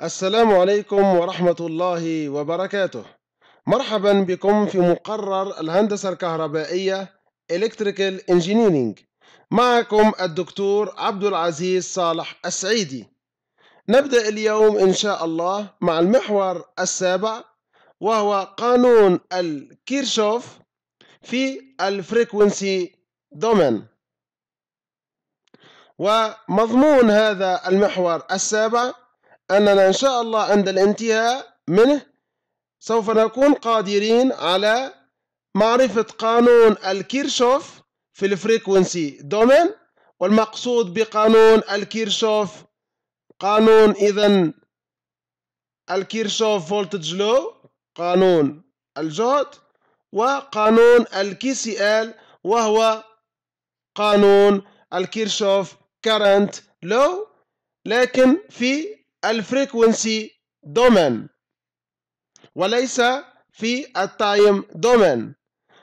السلام عليكم ورحمة الله وبركاته مرحبا بكم في مقرر الهندسة الكهربائية Electrical Engineering معكم الدكتور عبد العزيز صالح السعيدي نبدأ اليوم إن شاء الله مع المحور السابع وهو قانون الكيرشوف في الفريكونسي دومين ومضمون هذا المحور السابع أننا إن شاء الله عند الانتهاء منه سوف نكون قادرين على معرفة قانون الكيرشوف في الفريكونسي دومين والمقصود بقانون الكيرشوف قانون إذا الكيرشوف فولتج لو قانون الجهد وقانون الكي سي ال وهو قانون الكيرشوف كارنت لو لكن في الفريكونسي دومين وليس في التايم دومين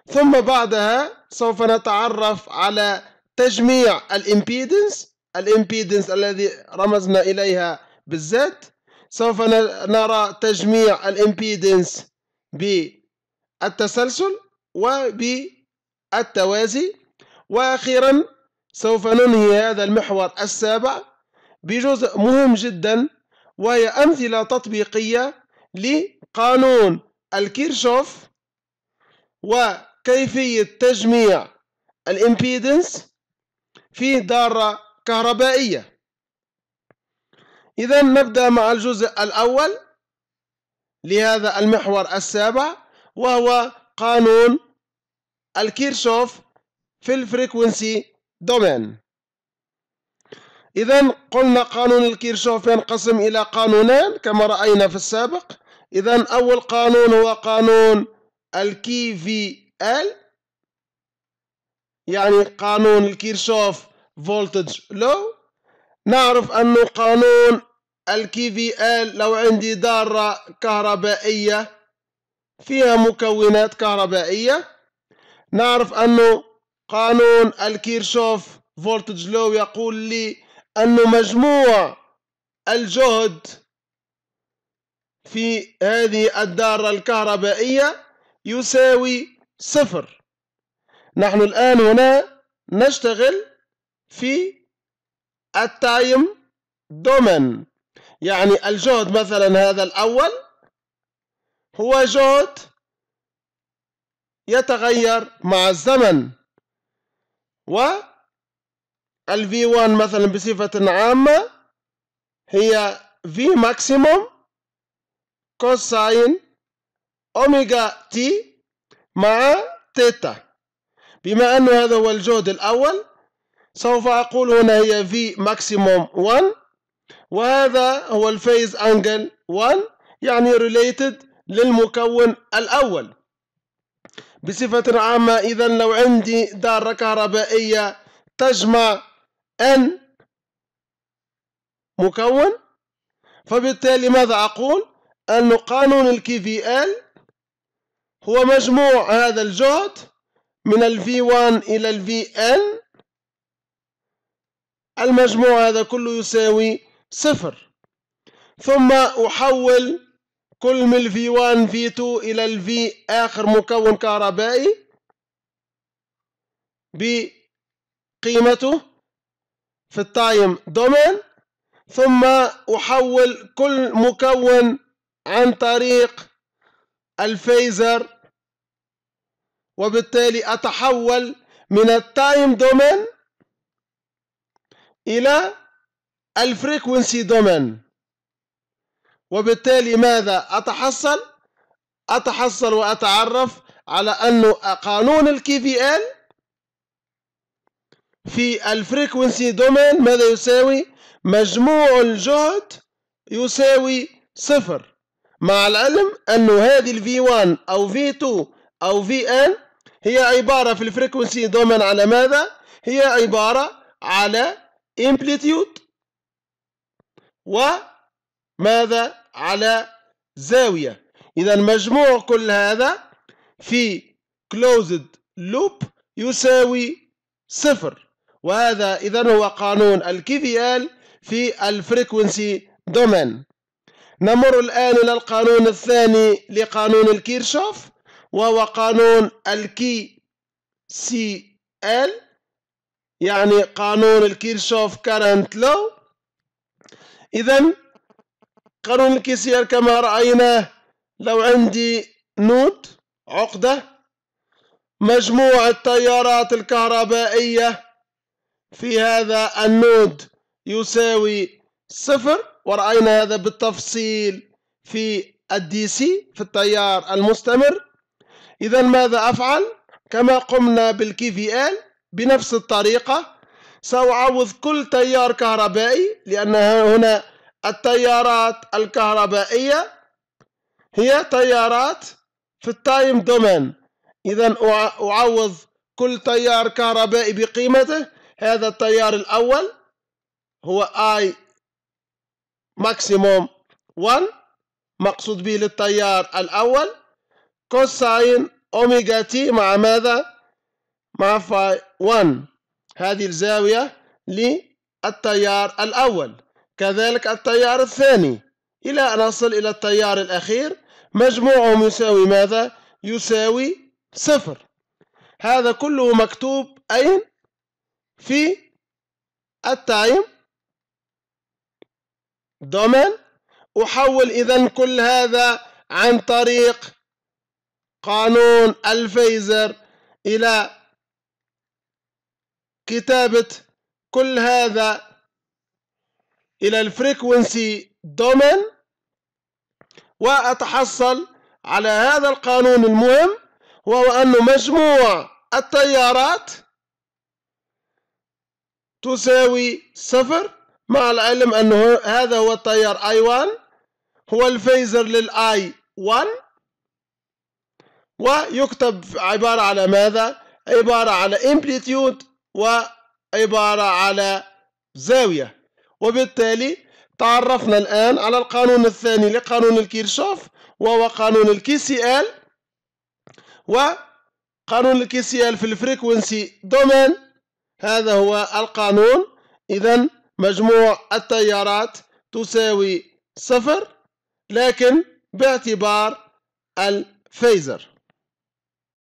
ثم بعدها سوف نتعرف على تجميع الامبيدنس الامبيدنس الذي رمزنا إليها بالذات سوف نرى تجميع الامبيدنس بالتسلسل وبالتوازي وأخيرا سوف ننهي هذا المحور السابع بجزء مهم جدا وهي أمثلة تطبيقية لقانون الكيرشوف وكيفية تجميع الإمبيدنس في دارة كهربائية إذا نبدأ مع الجزء الأول لهذا المحور السابع وهو قانون الكيرشوف في الفريكونسي دومين إذا قلنا قانون الكيرشوف ينقسم إلى قانونين كما رأينا في السابق إذا أول قانون هو قانون الكي في ال يعني قانون الكيرشوف فولتج لو نعرف أن قانون الكي في ال لو عندي دارة كهربائية فيها مكونات كهربائية نعرف أن قانون الكيرشوف فولتج لو يقول لي أن مجموع الجهد في هذه الدارة الكهربائية يساوي صفر نحن الآن هنا نشتغل في التايم دومين يعني الجهد مثلا هذا الأول هو جهد يتغير مع الزمن و ال V1 مثلا بصفة عامة هي V maximum كوساين أوميجا تي مع تيتا بما أن هذا هو الجهد الأول سوف أقول هنا هي V maximum 1 وهذا هو الفيز أنجل 1 يعني related للمكون الأول بصفة عامة إذا لو عندي دارة كهربائية تجمع أن مكون فبالتالي ماذا أقول أن قانون الكي في ال هو مجموع هذا الجهد من ال V1 إلى ال VN المجموع هذا كله يساوي صفر ثم أحول كل من ال V1 V2 إلى ال V آخر مكون كهربائي بقيمته في التايم دومين ثم أحول كل مكون عن طريق الفيزر وبالتالي أتحول من التايم دومين إلى الفريكوينسي دومين وبالتالي ماذا أتحصل؟ أتحصل وأتعرف على أن قانون الكي في ال في الفريكوينسي دومين ماذا يساوي مجموع الجهد يساوي صفر مع العلم أن هذه V1 أو V2 أو VN هي عبارة في الفريكوينسي دومين على ماذا هي عبارة على امبليتيود وماذا على زاوية إذا مجموع كل هذا في closed loop يساوي صفر وهذا إذا هو قانون الكيفيال في الفريكونسي دومين نمر الآن إلى القانون الثاني لقانون الكيرشوف وهو قانون الكي سي ال يعني قانون الكيرشوف كارنت لو إذا قانون الكي سي ال كما رأيناه لو عندي نود عقدة مجموع التيارات الكهربائية في هذا النود يساوي صفر ورأينا هذا بالتفصيل في الدي سي في التيار المستمر إذا ماذا أفعل؟ كما قمنا بالكي في ال بنفس الطريقة سأعوض كل تيار كهربائي لأن هنا التيارات الكهربائية هي تيارات في التايم دومين إذا أعوض كل تيار كهربائي بقيمته هذا التيار الأول هو I maximum 1 مقصود به للتيار الأول كوساين أوميجا تي مع ماذا؟ مع فاي 1 هذه الزاوية للتيار الأول كذلك التيار الثاني إلى أن أصل إلى التيار الأخير مجموعهم يساوي ماذا؟ يساوي صفر هذا كله مكتوب أين؟ في التايم دومين أحول إذا كل هذا عن طريق قانون الفيزر إلى كتابة كل هذا إلى الفريكونسي دومين وأتحصل على هذا القانون المهم وهو أن مجموع التيارات تساوي صفر مع العلم أنه هذا هو التيار I1 هو الفيزر للآي 1 ويكتب عبارة على ماذا؟ عبارة على امبليتيود وعبارة على زاوية وبالتالي تعرفنا الآن على القانون الثاني لقانون الكيرشوف وهو قانون الكي سي ال وقانون الكي سي ال في الفريكونسي دومين هذا هو القانون إذا مجموع التيارات تساوي صفر لكن باعتبار الفيزر